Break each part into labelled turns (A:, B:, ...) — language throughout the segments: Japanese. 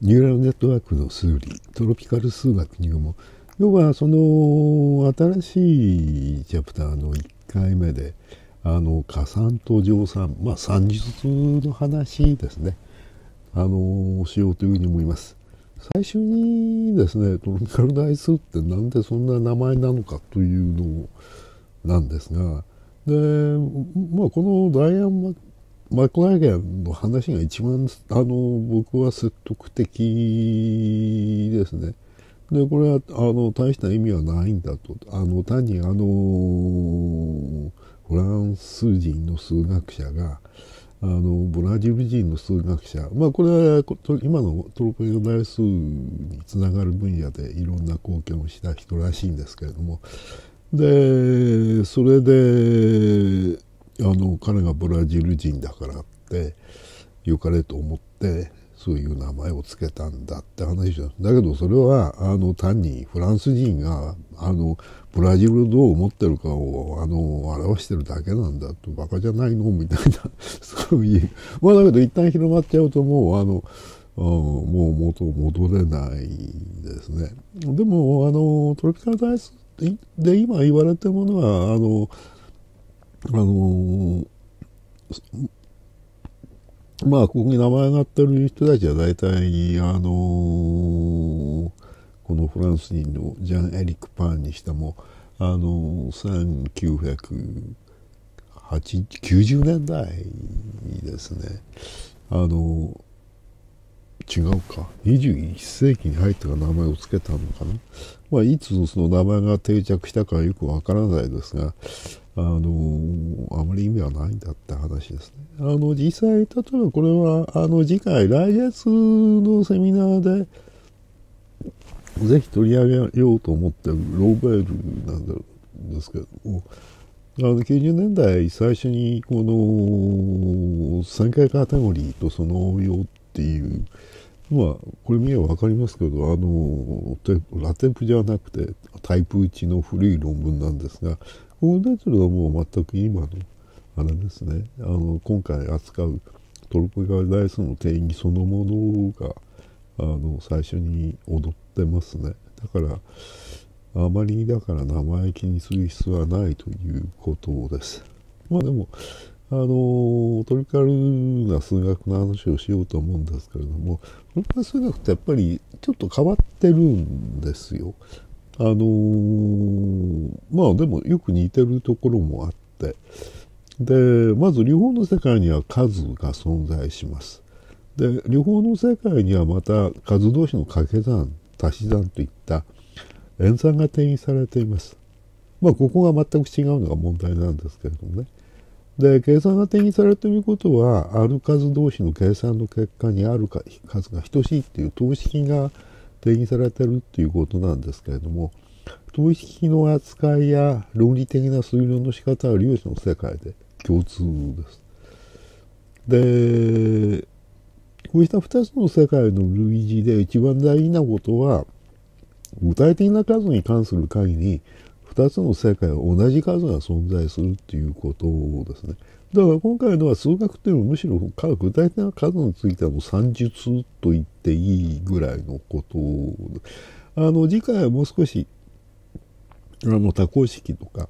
A: ニューラルネットワークの数理トロピカル数学にも、要はその新しいチャプターの1回目であの加算と乗算まあ算術の話ですねあのしようというふうに思います最初にですねトロピカル代数ってなんでそんな名前なのかというのなんですがでまあこのダイアン・マッマクラーゲンの話が一番、あの、僕は説得的ですね。で、これは、あの、大した意味はないんだと。あの、単にあの、フランス人の数学者が、あの、ブラジル人の数学者、まあ、これは、今のトルコの大数につながる分野でいろんな貢献をした人らしいんですけれども、で、それで、あの彼がブラジル人だからってよかれと思ってそういう名前を付けたんだって話だだけどそれはあの単にフランス人があのブラジルどう思ってるかをあの表してるだけなんだとバカじゃないのみたいな そういうまあだけど一旦広まっちゃうともうあのうん、もう元戻れないですね。でも、あの、トロピカルダイスで今言われてるものは、あの、あのー、まあ、ここに名前が上ってる人たちは大体、あのー、このフランス人のジャン・エリック・パンにしても、あのー、1990年代ですね、あの違うか21世紀に入ってから名前を付けたのかな、まあ、いつその名前が定着したかよくわからないですがあの、あまり意味はないんだって話ですね。あの、実際、例えばこれは、あの、次回、来月のセミナーで、ぜひ取り上げようと思ってるローベルなんですけども、あの90年代最初にこの3回カテゴリーとその応用っていう、まあ、これ見れば分かりますけど、あの、ラテンプじゃなくてタイプ1の古い論文なんですが、このタイトルはもう全く今のあれですねあの今回扱うトルコガダイスの定義そのものがあの最初に踊ってますねだからあまりだから名前気にする必要はないということですまあでもあのトリカルな数学の話をしようと思うんですけれどもトリカル数学ってやっぱりちょっと変わってるんですよあのー、まあでもよく似てるところもあって、で、まず両方の世界には数が存在します。で、両方の世界にはまた数同士の掛け算、足し算といった演算が定義されています。まあここが全く違うのが問題なんですけれどもね。で、計算が定義されていることは、ある数同士の計算の結果にある数が等しいっていう等式が定義されてるっていうことなんですけれども投資の扱いや論理的な推論の仕方は粒子の世界で共通です。でこうした2つの世界の類似で一番大事なことは具体的な数に関する限り2つの世界は同じ数が存在するっていうことですね。だから今回のは数学っていうのはむしろ具体的な数についてはもう算術と言っていいぐらいのことをあの次回はもう少しあの多項式とか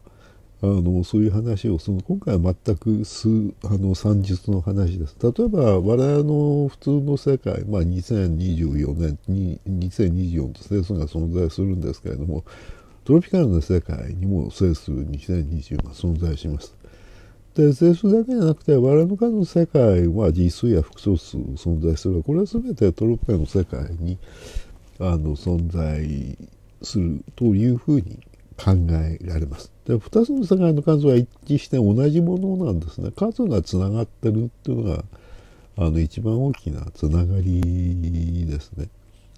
A: あのそういう話をする今回は全く数あの算術の話です例えば我々の普通の世界、まあ、2024年2024と整数が存在するんですけれどもトロピカルな世界にも整数2020が存在しますって SF だけじゃなくて我々の数の世界は実数や複素数存在するこれは全てトロピカの世界にあの存在するというふうに考えられます。で2つの世界の数は一致して同じものなんですね。数がつながってるっていうのがあの一番大きなつながりですね。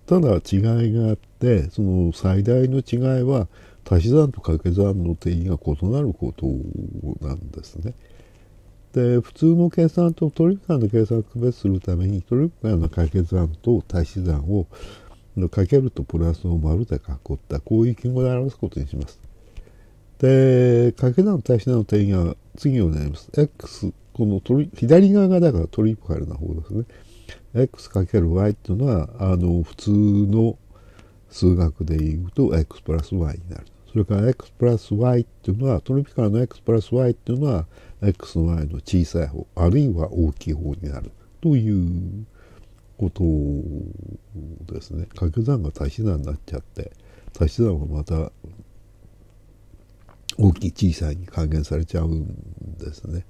A: ただ違いがあってその最大の違いは足し算と掛け算の定義が異なることなんですね。で普通の計算とトリプル間の計算を区別するためにトリプル間の掛け算と足し算をかけるとプラスの丸で囲ったこういう記号で表すことにします。で掛け算と足し算の定義は次のようになります。x この左側がだからトリプルな方ですね。x×y っていうのはあの普通の数学でいうと x プラス y になる。それから x プラス y っていうのはトロピカルの x プラス y っていうのは x の y の小さい方あるいは大きい方になるということですね掛け算が足し算になっちゃって足し算はまた大きい小さいに還元されちゃうんですね。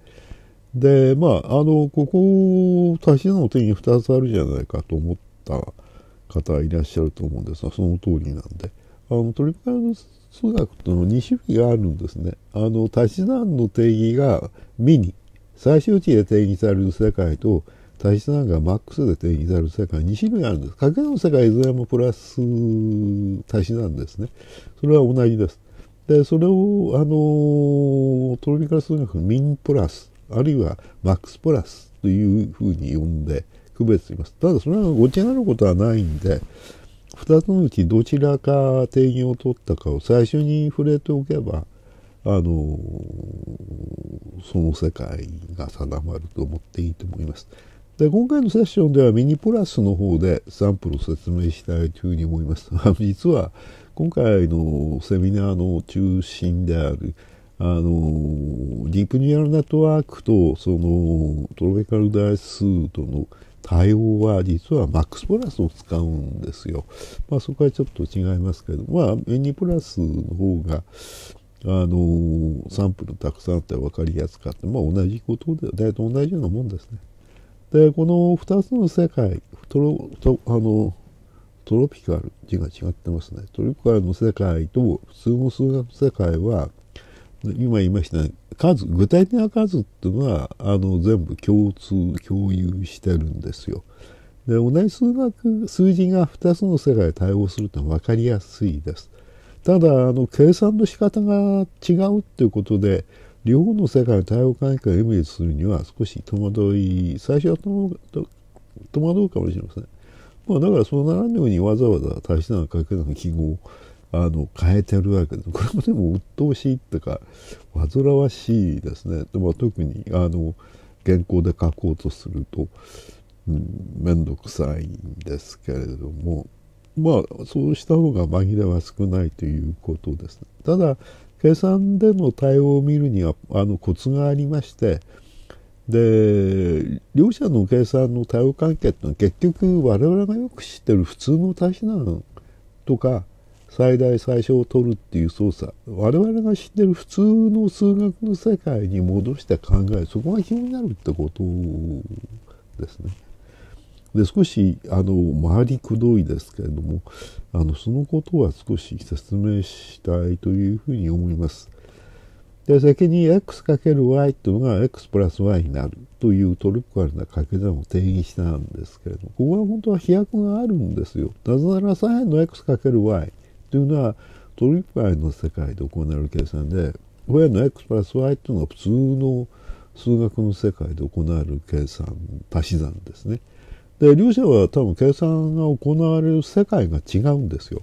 A: でまああのここ足し算の手に2つあるじゃないかと思った方いらっしゃると思うんですがその通りなんで。あのトリプカル数学というのも2種類があるんですね。あの足し算の定義がミニ最小値で定義される世界と足し算がマックスで定義される世界2種類あるんです。掛け算の世界いずれもプラス足し算ですね。それは同じです。でそれをあのトリプカル数学のミンプラスあるいはマックスプラスというふうに呼んで区別します。ただそれはごちゃなることはないんで2つのうちどちらか定義を取ったかを最初に触れておけば、あのその世界が定まると思っていいと思います。で今回のセッションではミニプラスの方でサンプルを説明したいというふうに思います。実は今回のセミナーの中心であるあのディープニューラルネットワークとそのトロピカルダイスとの対応は実は MAX プラスを使うんですよ。まあ、そこはちょっと違いますけど、まあ、n プラスの方が、あのサンプルたくさんあって分かりやすかった。まあ、同じことで、大体同じようなもんですね。で、この2つの世界、トロトあのトロピカル、字が違ってますね。トロピカルの世界と普通の数学の世界は、今言いました、ね、数、具体的な数っていうのは、あの、全部共通、共有してるんですよ。で、同じ数学、数字が2つの世界で対応するって分かりやすいです。ただ、あの、計算の仕方が違うっていうことで、両方の世界の対応関係をイメージするには少し戸惑い、最初は戸惑うかもしれません。まあ、だからそうならんようにわざわざ大しなのかけ算の記号をあの変えてるわけですこれもでも鬱陶しいっていうか煩わしいですねでも特にあの原稿で書こうとすると面倒、ん、くさいんですけれどもまあそうした方が紛れは少ないということですね。ただ計算での対応を見るにはあのコツがありましてで両者の計算の対応関係ってのは結局我々がよく知ってる普通の足し算とか最大最小を取るっていう操作我々が知ってる普通の数学の世界に戻した考えそこが気になるってことですね。で少しあの回りくどいですけれどもあのそのことは少し説明したいというふうに思います。で先に x×y ていうのが x プラス y になるというトリプクルな掛け算を定義したんですけれどもここは本当は飛躍があるんですよ。なぜなら左辺の x×y というのはトリップアイの世界で行われる計算で親 h e r e の x プラス y というのは普通の数学の世界で行われる計算足し算ですね。で両者は多分計算が行われる世界が違うんですよ。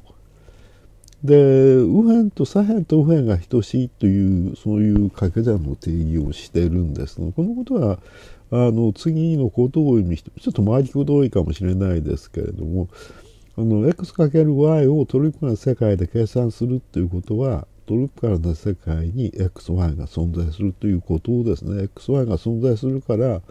A: で右辺と左辺と右辺が等しいというそういう掛け算の定義をしてるんですこのことはあの次のことを意味してちょっと回りくどいかもしれないですけれどもあの x×y をトリプクな世界で計算するっていうことはトリプクから世界に xy が存在するということをですね xy が存在するから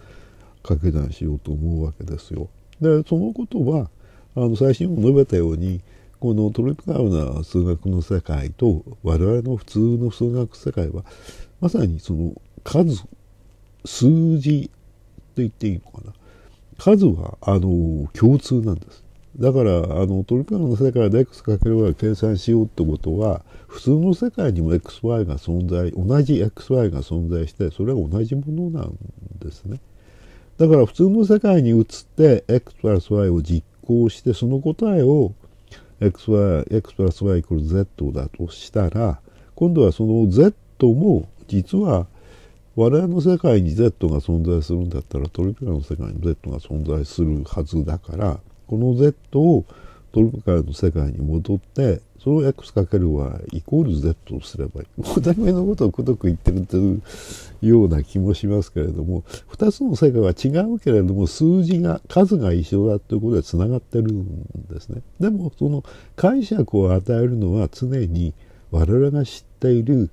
A: 掛け算しようと思うわけですよ。でそのことはあの最初にも述べたようにこのトリプカルな数学の世界と我々の普通の数学世界はまさにその数数字と言っていいのかな数はあの共通なんです。だから、あの、トリカの世界で X かける Y を計算しようってことは、普通の世界にも XY が存在、同じ XY が存在して、それは同じものなんですね。だから普通の世界に移って、X プラス Y を実行して、その答えを XY、X プラス Y イコール Z だとしたら、今度はその Z も、実は、我々の世界に Z が存在するんだったら、トリプルの世界に Z が存在するはずだから、この Z をトルカの世界に戻ってそれを X かけるはイコール Z とすればいい当たり前のことをくどく言ってるというような気もしますけれども2つの世界は違うけれども数字が数が一緒だということでつながってるんですねでもその解釈を与えるのは常に我々が知っている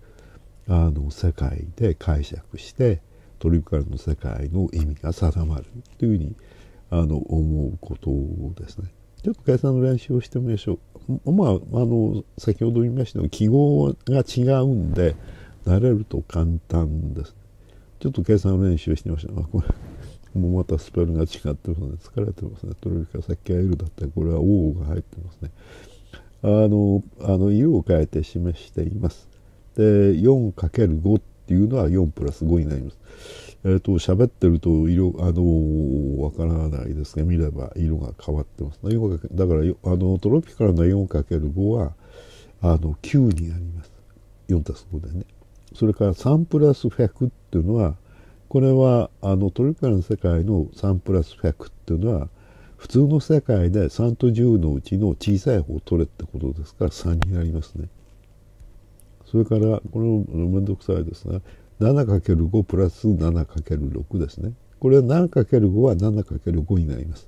A: あの世界で解釈してトリプカルの世界の意味が定まるというふうにあの思うことですね。ちょっと解散の練習をしてみましょう。まあ、あの、先ほど言いましたように、記号が違うんで、慣れると簡単です、ね。ちょっと計算の練習してみました。あ、これ、もうまたスペルが違ってますね。疲れてますね。とにかくさっきは L だったら、これは O が入ってますね。あの、あの、色を変えて示しています。で、4×5 っっていうのは4プラス5になります。えっ、ー、と、喋ってると色、あのー、わからないですが、見れば色が変わってます。だから、あの、トロピカルの 4×5 は、あの、9になります。4たす5でね。それから3プラス100っていうのは、これは、あの、トロピカルの世界の3プラス100っていうのは、普通の世界で3と10のうちの小さい方を取れってことですから3になりますね。それから、これもめんどくさいですね。7×5 プラス 7×6 ですね。これは 7×5 は 7×5 になります。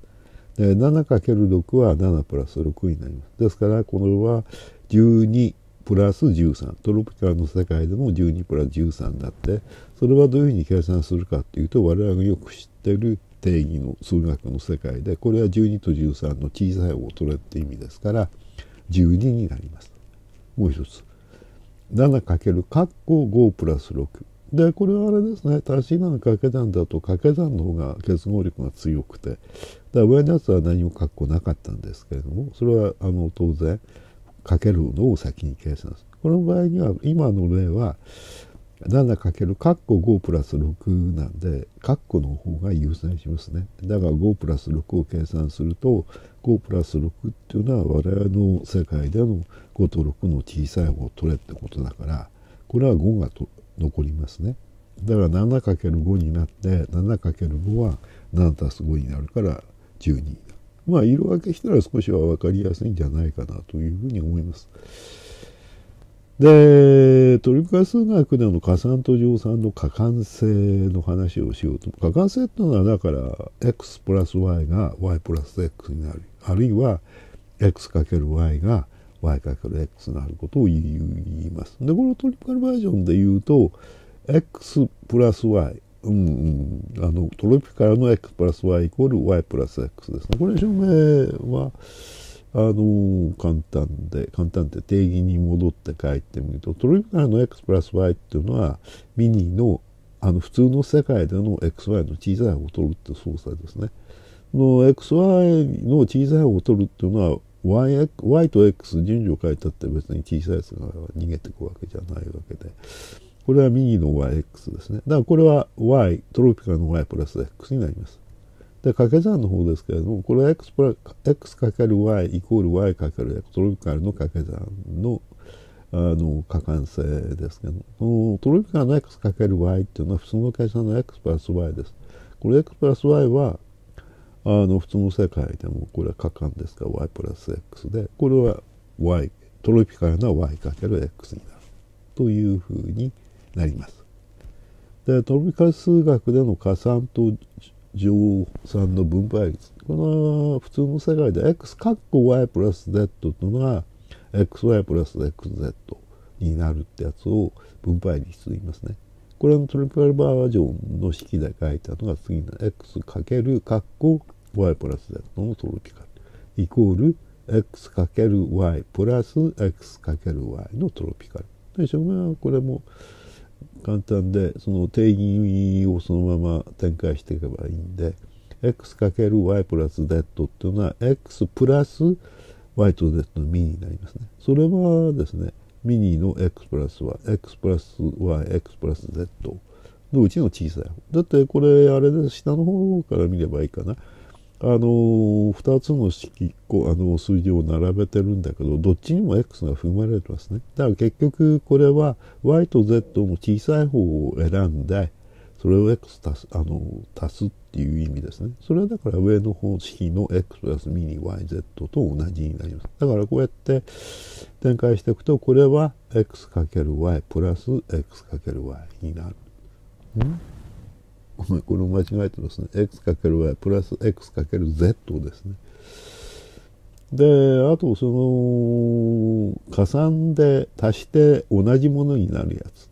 A: 7×6 は7プラス6になります。ですから、これは12プラス13。トロピカルの世界でも12プラス13になって、それはどういうふうに計算するかっていうと、我々がよく知ってる定義の数学の世界で、これは12と13の小さい方を取れって意味ですから、12になります。もう一つ。7×、5プラス6。で、これはあれですね、正しい7掛け算だと掛け算の方が結合力が強くて、だから上のやつは何も括弧なかったんですけれども、それはあの当然、かけるのを先に計算する。この場合には、今の例は、7かけるカッコ5プラス6なんでカッコの方が優先しますねだら5プラス6を計算すると5プラス6っていうのは我々の世界での5と6の小さい方を取れってことだからこれは5がと残りますねだから 7×5 になって 7×5 は7 5になるから12まあ色分けしたら少しは分かりやすいんじゃないかなというふうに思います。で、トリカ数学での加算と乗算の可換性の話をしようと。可換性っていうのは、だから、x プラス y が y プラス x になる。あるいは、x かける y が y かける x になることを言います。で、このトリカルバージョンで言うと、x プラス y、うんうん、あの、トロピカルの x プラス y イコール y プラス x ですね。これ証明は、あの簡単で、簡単って定義に戻って書いてみると、トリピカルの x プラス y っていうのは、ミニの、あの、普通の世界での xy の小さい方を取るって操作ですね。の xy の小さい方を取るっていうのは、y, y と x 順序を書いたって別に小さいやつが逃げていくわけじゃないわけで。これは右の yx ですね。だからこれは y、トロピカの y プラス x になります。で、掛け算の方ですけれども、これは x プラ、x かける y イコール y かける x トロピカルの掛け算の、あの、可換性ですけど、トロピカルの x かける y っていうのは普通の計算の x プラス y です。これ x プラス y は、あの、普通の世界でも、これは可換ですから y プラス x で、これは y、トロピカルな y かける x になる。というふうになります。で、トロピカル数学での加算と乗算の分配率。この普通の世界で x かっこ y プラス z というのが xy プラス xz になるってやつを分配率と言いますね。これのトリプルバージョンの式で書いたのが次の x かけるかっこ y プラス z のトロピカルイコール x かける y プラス x かける y のトロピカル。で、証明はこれも簡単でその定義をそのまま展開していけばいいんで x×y プラス z っていうのは x プラス y と z のミニになりますね。それはですねミニの x プラス y x プラス y x プラス z のうちの小さい方だってこれあれです下の方から見ればいいかなあのー、2つの式こあの数字を並べてるんだけどどっちにも x が含まれてますねだから結局これは y と z も小さい方を選んでそれを x 足すあの足すっていう意味ですねそれはだから上の方式の x プラスミニ yz と同じになりますだからこうやって展開していくとこれは x×y プラス x×y になる。これを間違えてますね x×y プラス x×z ですねであとその加算で足して同じものになるやつ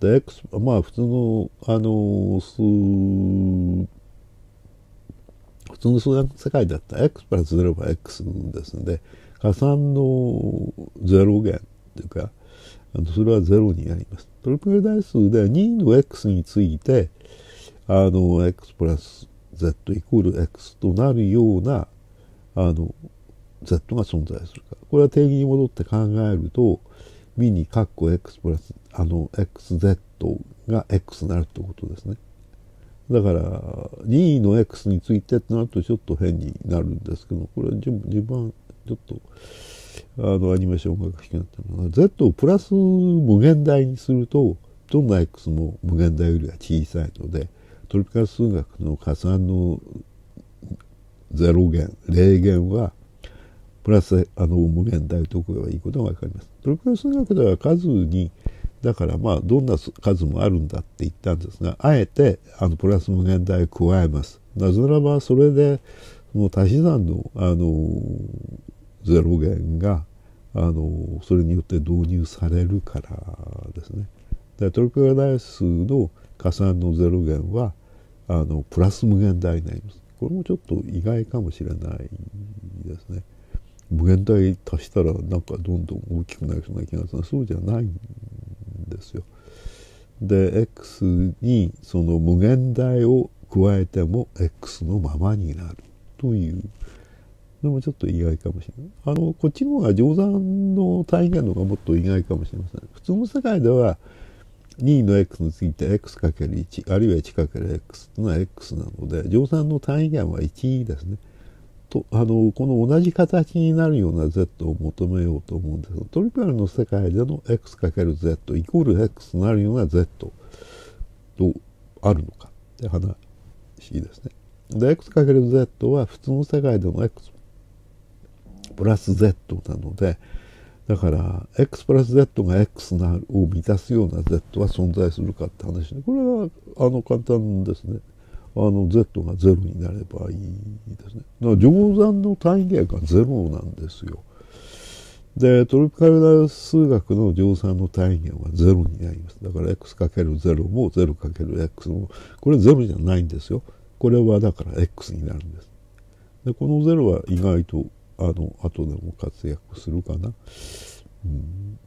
A: で x まあ普通のあの数普通の数学世界だったら x プラス0は x ですので加算の0元というかあのそれは0になります。トリプル代数で2の x について、あの x プラス z イコール x となるようなあの z が存在するかこれは定義に戻って考えるとミニカッコ x プラスあの xz が x になるってことですねだから任意の x についてってなるとちょっと変になるんですけどこれは自分ちょっとあのアニメーション音楽弾になってるのが z をプラス無限大にするとどんな x も無限大よりは小さいのでトリピカ数学の加算のゼロ元零元はプラスあの無限大得がいいことが分かります。トリピカ数学では数にだからまあどんな数もあるんだって言ったんですがあえてあのプラス無限大を加えます。なぜならばそれでもう足し算のあのゼロ元があのそれによって導入されるからですね。でトリプルダイの加算のゼロ元はあのプラス無限大になりますこれもちょっと意外かもしれないですね無限大足したらなんかどんどん大きくなりそうな気がするそうじゃないんですよで x にその無限大を加えても x のままになるというでもちょっと意外かもしれない。あの、こっちの方が乗算の体現ののがもっと意外かもしれません。普通の世界では、2の x の次って x×1 あるいは 1×x というのは x なので乗算の単位元は1ですね。とあのこの同じ形になるような z を求めようと思うんですがトリプルの世界での x×z イコール x となるような z とあるのかって話ですね。で x×z は普通の世界での x プラス z なのでだから x プラス z が x なるを満たすような z は存在するかって話ねこれはあの簡単ですねあの z が0になればいいですねだから乗算の単位が0なんですよでトロピカル数学の乗算の単位は0になりますだから x×0 も 0×x もこれ0じゃないんですよこれはだから x になるんですでこの0は意外とあの後でも活躍するかな。うん、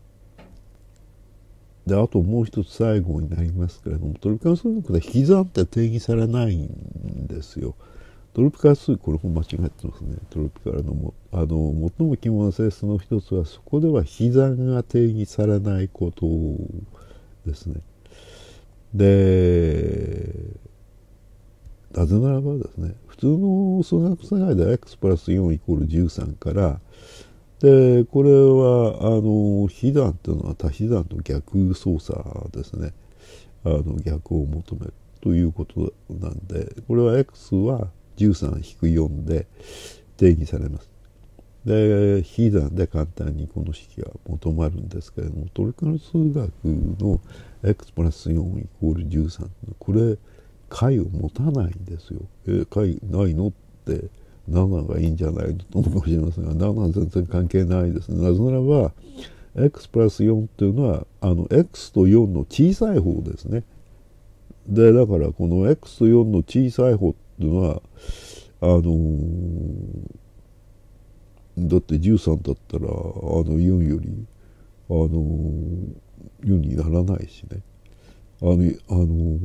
A: であともう一つ最後になりますけれどもトリカ数学で引き算って定義されないんですよ。トロピカル数これも間違ってますねトロピカルのもあの最も肝の性質の一つはそこでは悲が定義されないことですねでなぜならばですね普通の数学世界で x プラス4イコール13からでこれはあの非段というのは足し算の逆操作ですねあの逆を求めるということなんでこれは x は13-4で定義されます。で非段で簡単にこの式は求まるんですけれどもトリカル数学の x プラス4イコール13これ解を持たないんですよ。え解ないのって7がいいんじゃないと思うかもしれませんが7は全然関係ないですね。なぜならば x プラス4っていうのはあの x と4の小さい方ですね。でだからこの x と4の小さい方っていうのはあのー、だって13だったらあの4よりあの4にならないしね。あの、あの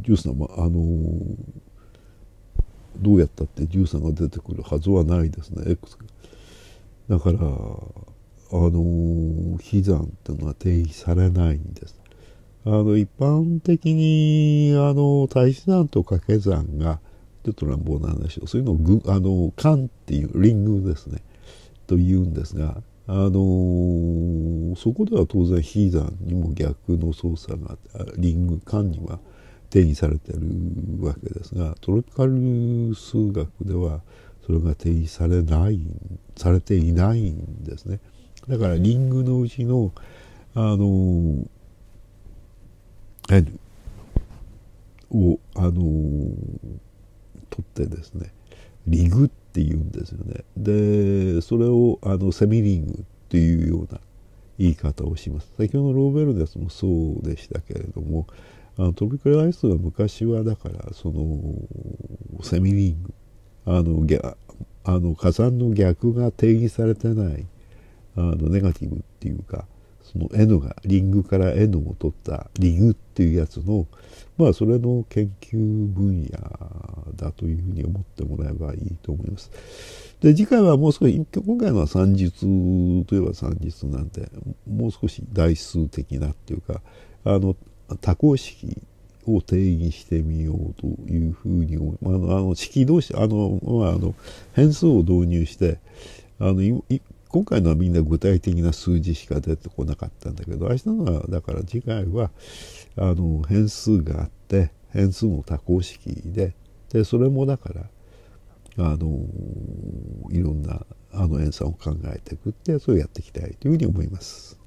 A: ジュースの、まあのー、どうやったってジュースが出てくるはずはないですね X だからあのー、飛山っていうのは定義されないんですあの一般的にあの大志算と掛け算がちょっと乱暴な話をそういうのをグあの間っていうリングですねと言うんですがあのそこでは当然比算にも逆の操作があリング間には定義されてるわけですがトロピカル数学ではそれが定義されないされていないんですね。だからリングのうちのあの N をあの取ってですねリグっていうんですよね。でそれをあのセミリングっていうような言い方をします。先ほどのローベルデスもそうでしたけれども、あのトロピカルアイスは昔はだからそのセミリングあのギャあの火山の逆が定義されてないあのネガティブっていうかそのエがリングからエを取ったリングっていうやつのまあそれの研究分野だというふうに思ってもらえばいいと思います。で次回はもう少し今回のは算術といえば算術なんでもう少し代数的なっていうかあの多項式を定義してみようというふうにあのあの式同士あの,、まあ、あの変数を導入してあの今回のはみんな具体的な数字しか出てこなかったんだけど明日のはだから次回はあの変数があって変数も多項式ででそれもだからあのいろんなあの演算を考えていくってそれをやっていきたいというふうに思います。